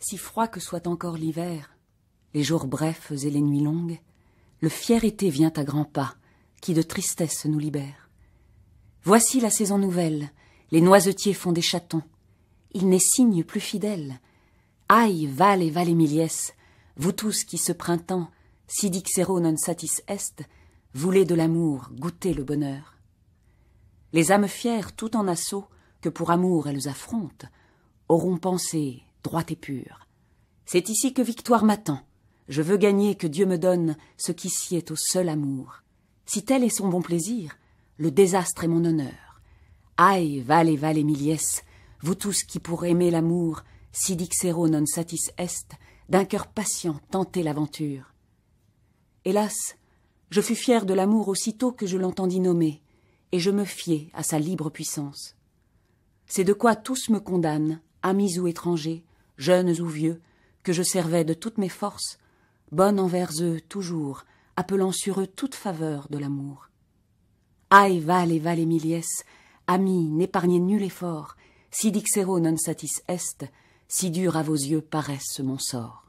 Si froid que soit encore l'hiver, les jours brefs et les nuits longues, le fier été vient à grands pas, qui de tristesse nous libère. Voici la saison nouvelle, les noisetiers font des chatons, il n'est signe plus fidèle. Aïe, val et valémiliès, vous tous qui ce printemps, si dixero non satis est, voulez de l'amour, goûter le bonheur. Les âmes fières, tout en assaut, que pour amour elles affrontent, auront pensé droite et pure. C'est ici que victoire m'attend. Je veux gagner que Dieu me donne ce qui sied au seul amour. Si tel est son bon plaisir, le désastre est mon honneur. Aïe, vale et vale milies, vous tous qui pour aimer l'amour, si dixero non satis est, d'un cœur patient tentez l'aventure. Hélas, je fus fier de l'amour aussitôt que je l'entendis nommer, et je me fiai à sa libre puissance. C'est de quoi tous me condamnent, amis ou étrangers, jeunes ou vieux, que je servais de toutes mes forces, bonnes envers eux toujours, appelant sur eux toute faveur de l'amour. Aïe, val et val amis, n'épargnez nul effort, si dixero non satis est, si dur à vos yeux paraisse mon sort.